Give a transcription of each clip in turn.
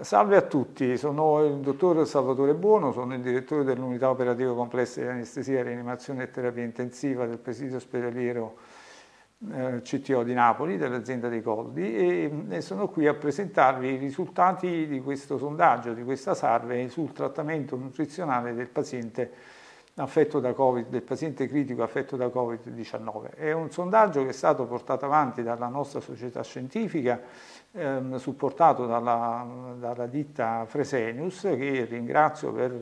Salve a tutti, sono il dottor Salvatore Buono, sono il direttore dell'unità operativa complessa di anestesia, rianimazione e terapia intensiva del presidio ospedaliero eh, CTO di Napoli, dell'azienda dei Coldi e, e sono qui a presentarvi i risultati di questo sondaggio, di questa survey sul trattamento nutrizionale del paziente affetto da COVID, del paziente critico affetto da Covid-19. È un sondaggio che è stato portato avanti dalla nostra società scientifica, ehm, supportato dalla, dalla, ditta Fresenius, che ringrazio per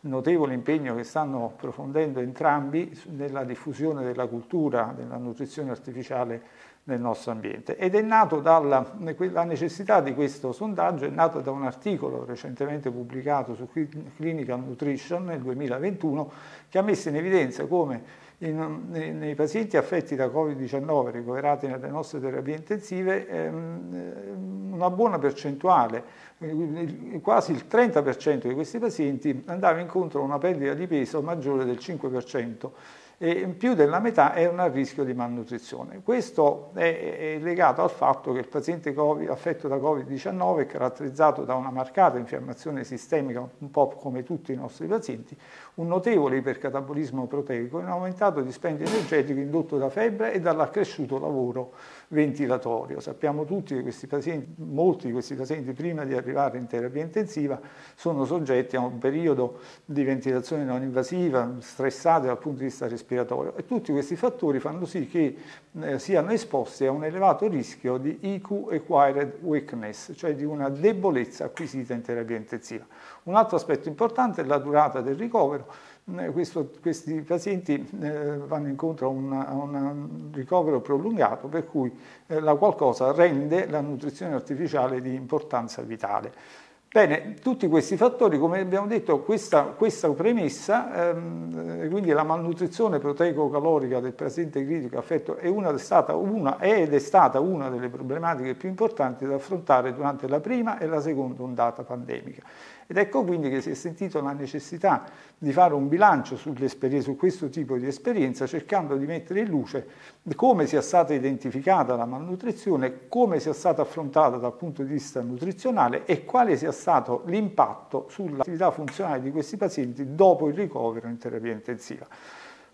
il notevole impegno che stanno approfondendo entrambi nella diffusione della cultura della nutrizione artificiale nel nostro ambiente. Ed è nato dalla la necessità di questo sondaggio, è nato da un articolo recentemente pubblicato su Clinical Nutrition nel 2021 che ha messo in evidenza come in, nei pazienti affetti da Covid-19 ricoverati nelle nostre terapie intensive ehm, ehm una buona percentuale, quasi il 30% di questi pazienti andava incontro a una perdita di peso maggiore del 5% e più della metà è a rischio di malnutrizione. Questo è, è legato al fatto che il paziente COVID, affetto da Covid-19 è caratterizzato da una marcata infiammazione sistemica, un po' come tutti i nostri pazienti, un notevole ipercatabolismo proteico e un aumentato dispendio energetico indotto da febbre e dall'accresciuto lavoro ventilatorio. Sappiamo tutti che questi pazienti, molti di questi pazienti prima di arrivare in terapia intensiva sono soggetti a un periodo di ventilazione non invasiva, stressato dal punto di vista respiratorio e tutti questi fattori fanno sì che eh, siano esposti a un elevato rischio di IQ acquired weakness, cioè di una debolezza acquisita in terapia intensiva. Un altro aspetto importante è la durata del ricovero eh, questo, questi pazienti eh, vanno incontro a, un ricovero prolungato per cui eh, la qualcosa rende la nutrizione artificiale di importanza vitale. Bene, tutti questi fattori, come abbiamo detto, questa, questa premessa, ehm, eh, quindi la malnutrizione proteico-calorica del paziente critico affetto è, una, è, stata una, ed è stata una delle problematiche più importanti da affrontare durante la prima e la seconda ondata pandemica. Ed ecco quindi che si è sentito la necessità di fare un bilancio su questo tipo di esperienza, cercando di mettere in luce come sia stata identificata la malnutrizione, come sia stata affrontata dal punto di vista nutrizionale e quale sia stato l'impatto sull'attività funzionale di questi pazienti dopo il ricovero in terapia intensiva.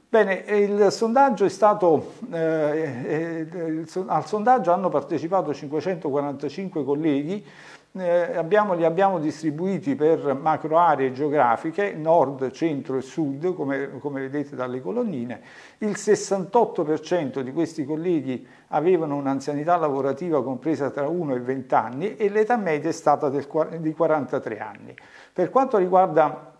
Bene, il sondaggio stato, eh, eh, al sondaggio hanno partecipato 545 colleghi eh, abbiamo, li abbiamo distribuiti per macro aree geografiche, nord, centro e sud, come, come vedete dalle colonnine. Il 68% di questi colleghi avevano un'anzianità lavorativa compresa tra 1 e 20 anni e l'età media è stata del, di 43 anni. Per quanto riguarda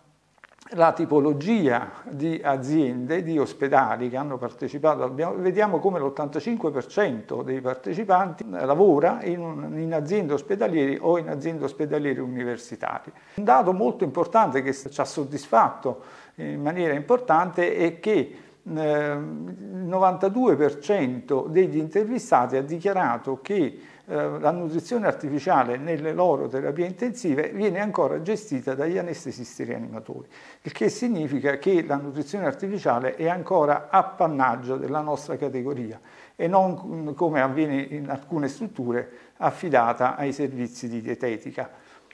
la tipologia di aziende, di ospedali che hanno partecipato, abbiamo, vediamo come l'85% dei partecipanti lavora in, un, in aziende ospedaliere o in aziende ospedaliere universitarie. Un dato molto importante che ci ha soddisfatto in maniera importante è che ehm, il eh, 92% degli intervistati ha dichiarato che eh, la nutrizione artificiale nelle loro terapie intensive viene ancora gestita dagli anestesisti rianimatori, il che significa che la nutrizione artificiale è ancora appannaggio della nostra categoria e non come avviene in alcune strutture affidata ai servizi di dietetica.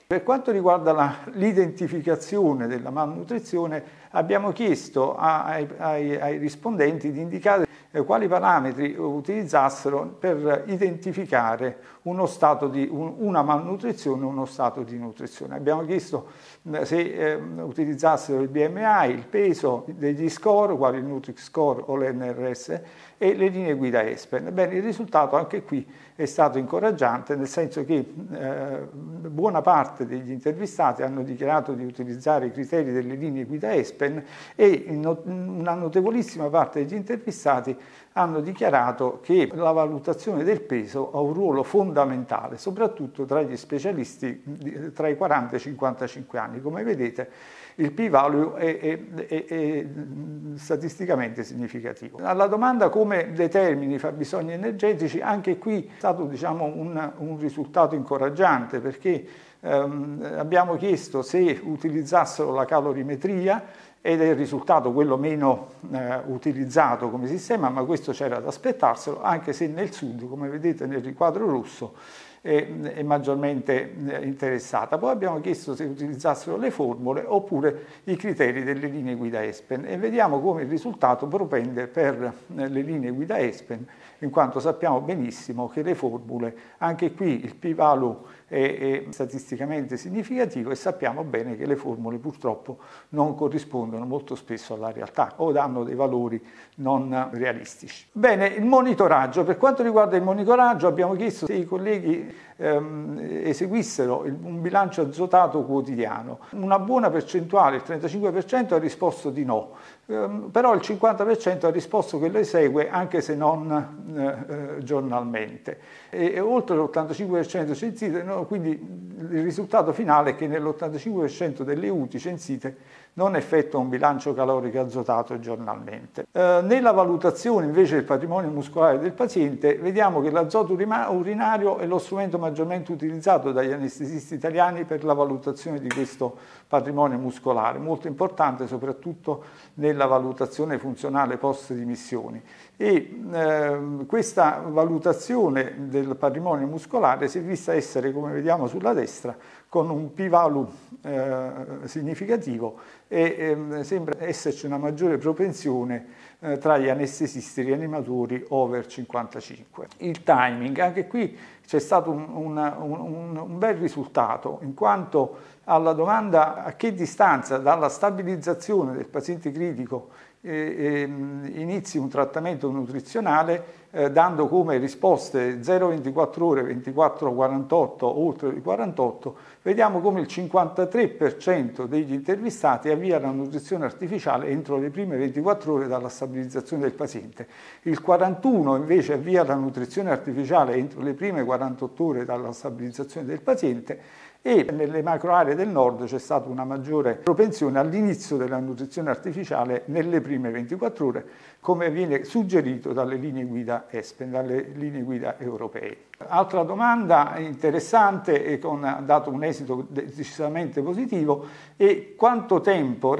Per quanto riguarda l'identificazione della malnutrizione, abbiamo chiesto ai, ai, ai rispondenti di indicare quali parametri utilizzassero per identificare stato di, una malnutrizione e uno stato di nutrizione. Abbiamo chiesto se eh, utilizzassero il BMI, il peso degli score, quali il Nutri-Score o l'NRS, e le linee guida ESPEN. Bene, il risultato anche qui è stato incoraggiante, nel senso che eh, buona parte degli intervistati hanno dichiarato di utilizzare i criteri delle linee guida ESPEN e no una notevolissima parte degli intervistati hanno dichiarato che la valutazione del peso ha un ruolo fondamentale, soprattutto tra gli specialisti tra i 40 e i 55 anni. Come vedete il p-value è, è, è, è, statisticamente significativo. Alla domanda come determini i fabbisogni energetici, anche qui è stato diciamo, un, un risultato incoraggiante perché ehm, abbiamo chiesto se utilizzassero la calorimetria, ed è il risultato quello meno eh, utilizzato come sistema, ma questo c'era da aspettarselo, anche se nel sud, come vedete nel riquadro rosso, è, è maggiormente eh, interessata. Poi abbiamo chiesto se utilizzassero le formule oppure i criteri delle linee guida ESPEN e vediamo come il risultato propende per eh, le linee guida ESPEN, in quanto sappiamo benissimo che le formule, anche qui il p-value è, è statisticamente significativo e sappiamo bene che le formule purtroppo non corrispondono molto spesso alla realtà o danno dei valori non realistici. Bene, il monitoraggio. Per quanto riguarda il monitoraggio abbiamo chiesto se i colleghi ehm, eseguissero il, un bilancio azotato quotidiano. Una buona percentuale, il 35%, ha risposto di no. Ehm, però il 50% ha risposto che lo esegue anche se non eh, eh giornalmente e, e oltre l'85% censite, no, quindi il risultato finale è che nell'85% delle UTI censite non effettua un bilancio calorico azotato giornalmente. Eh, nella valutazione invece del patrimonio muscolare del paziente vediamo che l'azoto urinario è lo strumento maggiormente utilizzato dagli anestesisti italiani per la valutazione di questo patrimonio muscolare, molto importante soprattutto nella valutazione funzionale post dimissioni. E eh, questa valutazione del patrimonio muscolare si è vista essere, come vediamo sulla destra, con un p-value eh, significativo e eh, sembra esserci una maggiore propensione eh, tra gli anestesisti rianimatori over 55. Il timing, anche qui c'è stato un, un, un, un bel risultato in quanto alla domanda a che distanza dalla stabilizzazione del paziente critico eh, eh, inizi un trattamento nutrizionale eh, dando come risposte 0,24 ore, 24, 48, oltre i 48, vediamo come il 53% degli intervistati avvia la nutrizione artificiale entro le prime 24 ore dalla stabilizzazione del paziente. Il 41% invece avvia la nutrizione artificiale entro le prime 48 ore dalla stabilizzazione del paziente e nelle macro aree del nord c'è stata una maggiore propensione all'inizio della nutrizione artificiale nelle prime 24 ore, come viene suggerito dalle linee guida ESPEN, dalle linee guida europee. Altra domanda interessante e con, ha dato un esito decisamente positivo è quanto tempo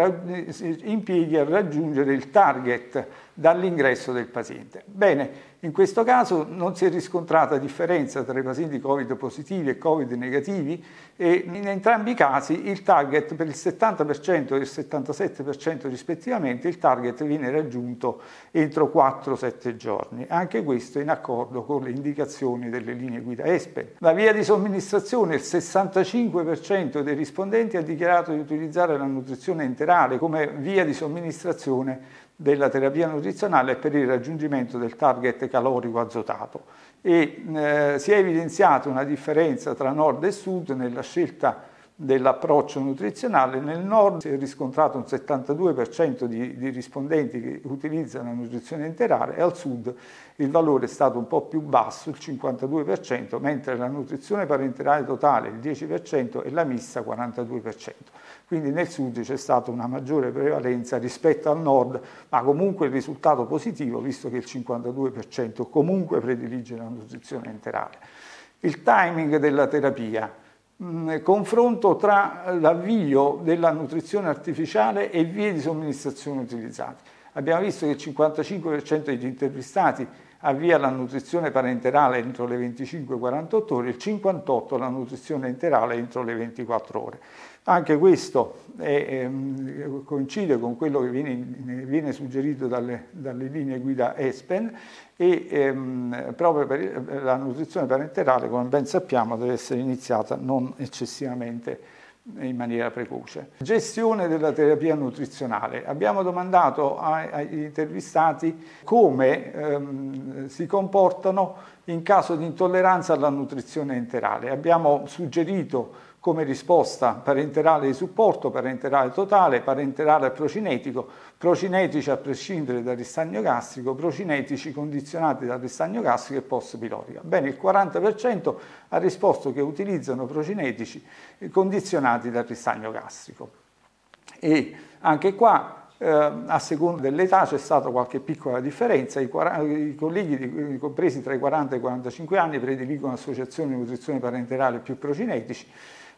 impieghi a raggiungere il target dall'ingresso del paziente. Bene, in questo caso non si è riscontrata differenza tra i pazienti Covid positivi e Covid negativi e in entrambi i casi il target per il 70% e il 77% rispettivamente, il target viene raggiunto entro 4-7 giorni. Anche questo in accordo con le indicazioni delle linee guida ESPE. La via di somministrazione, il 65% dei rispondenti ha dichiarato di utilizzare la nutrizione enterale come via di somministrazione della terapia nutrizionale per il raggiungimento del target calorico azotato e eh, si è evidenziata una differenza tra nord e sud nella scelta dell'approccio nutrizionale. Nel nord si è riscontrato un 72% di, di, rispondenti che utilizzano la nutrizione interale e al sud il valore è stato un po' più basso, il 52%, mentre la nutrizione parenterale totale il 10% e la mista 42%. Quindi nel sud c'è stata una maggiore prevalenza rispetto al nord, ma comunque il risultato positivo visto che il 52% comunque predilige la nutrizione interale. Il timing della terapia. Mm, confronto tra l'avvio della nutrizione artificiale e vie di somministrazione utilizzate. Abbiamo visto che il 55% degli intervistati avvia la nutrizione parenterale entro le 25-48 ore, il 58 la nutrizione enterale entro le 24 ore. Anche questo è, è, ehm, coincide con quello che viene, viene suggerito dalle, dalle, linee guida ESPEN e ehm, proprio per la nutrizione parenterale, come ben sappiamo, deve essere iniziata non eccessivamente in maniera precoce. Gestione della terapia nutrizionale. Abbiamo domandato agli intervistati come ehm, si comportano in caso di intolleranza alla nutrizione enterale. Abbiamo suggerito come risposta parenterale di supporto, parenterale totale, parenterale procinetico, procinetici a prescindere dal ristagno gastrico, procinetici condizionati dal ristagno gastrico e post pilorica. Bene, il 40% ha risposto che utilizzano procinetici condizionati dal ristagno gastrico. E anche qua eh, a seconda dell'età c'è stata qualche piccola differenza, i, 40, i colleghi compresi tra i 40 e i 45 anni prediligono associazioni di nutrizione parenterale più procinetici,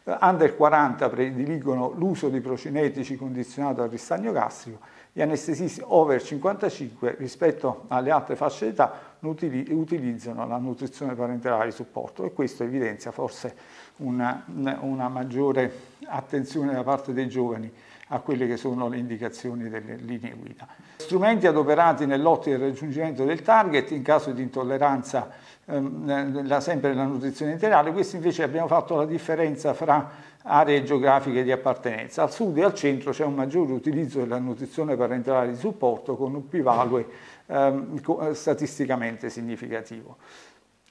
eh, under 40 prediligono l'uso di procinetici condizionato al ristagno gastrico, gli anestesisti over 55 rispetto alle altre fasce d'età utilizzano la nutrizione parenterale di supporto e questo evidenzia forse una, una maggiore attenzione da parte dei giovani a quelle che sono le indicazioni delle linee guida. Strumenti adoperati nell'ottica del raggiungimento del target in caso di intolleranza ehm, eh, la, sempre nella nutrizione integrale, questi invece abbiamo fatto la differenza fra aree geografiche di appartenenza. Al sud e al centro c'è un maggiore utilizzo della nutrizione parentale di supporto con un p-value ehm, eh, statisticamente significativo.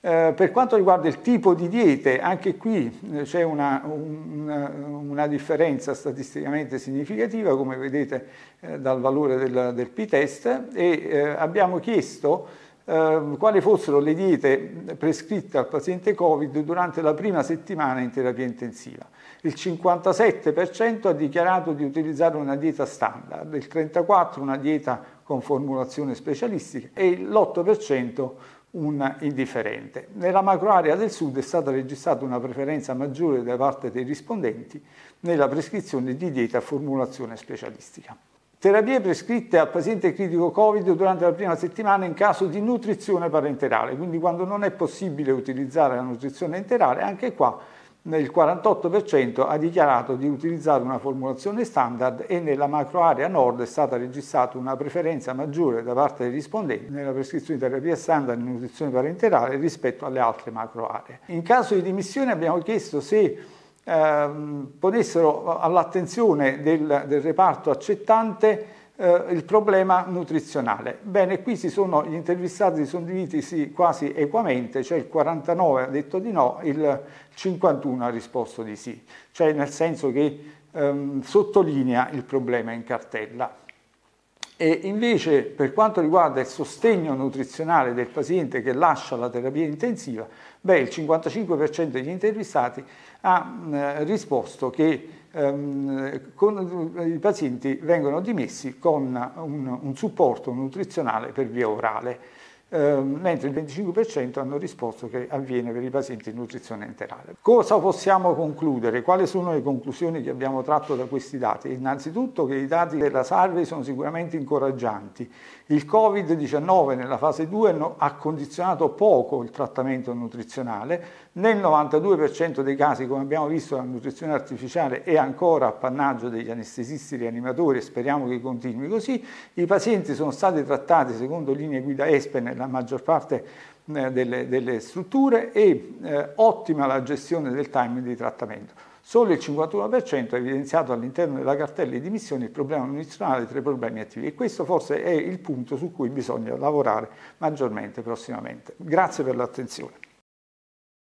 Eh, per quanto riguarda il tipo di diete, anche qui eh, c'è una, una, una, differenza statisticamente significativa, come vedete eh, dal valore del, del p-test, e eh, abbiamo chiesto quali fossero le diete prescritte al paziente Covid durante la prima settimana in terapia intensiva. Il 57% ha dichiarato di utilizzare una dieta standard, il 34% una dieta con formulazione specialistica e l'8% un indifferente. Nella macroarea del sud è stata registrata una preferenza maggiore da parte dei rispondenti nella prescrizione di dieta a formulazione specialistica. Terapie prescritte al paziente critico Covid durante la prima settimana in caso di nutrizione parenterale, quindi quando non è possibile utilizzare la nutrizione enterale, anche qua nel 48% ha dichiarato di utilizzare una formulazione standard e nella macroarea nord è stata registrata una preferenza maggiore da parte dei rispondenti nella prescrizione di terapia standard in nutrizione parenterale rispetto alle altre macroaree. In caso di dimissione abbiamo chiesto se ehm, ponessero all'attenzione del, del reparto accettante eh, il problema nutrizionale. Bene, qui sono, gli intervistati si sono divisi quasi equamente, cioè il 49 ha detto di no, il 51 ha risposto di sì, cioè nel senso che ehm, sottolinea il problema in cartella. E invece per quanto riguarda il sostegno nutrizionale del paziente che lascia la terapia intensiva, beh, il 55% degli intervistati ha eh, risposto che ehm, con, i pazienti vengono dimessi con un, un supporto nutrizionale per via orale, ehm, mentre il 25% hanno risposto che avviene per i pazienti in nutrizione enterale. Cosa possiamo concludere? Quali sono le conclusioni che abbiamo tratto da questi dati? Innanzitutto che i dati della survey sono sicuramente incoraggianti. Il Covid-19 nella fase 2 no, ha condizionato poco il trattamento nutrizionale, nel 92% dei casi, come abbiamo visto, la nutrizione artificiale è ancora appannaggio degli anestesisti rianimatori e speriamo che continui così. I pazienti sono stati trattati secondo linee guida ESPE nella maggior parte eh, delle, delle, strutture e eh, ottima la gestione del timing di trattamento. Solo il 51% ha evidenziato all'interno della cartella di missione il problema nutrizionale tra i problemi attivi e questo forse è il punto su cui bisogna lavorare maggiormente prossimamente. Grazie per l'attenzione.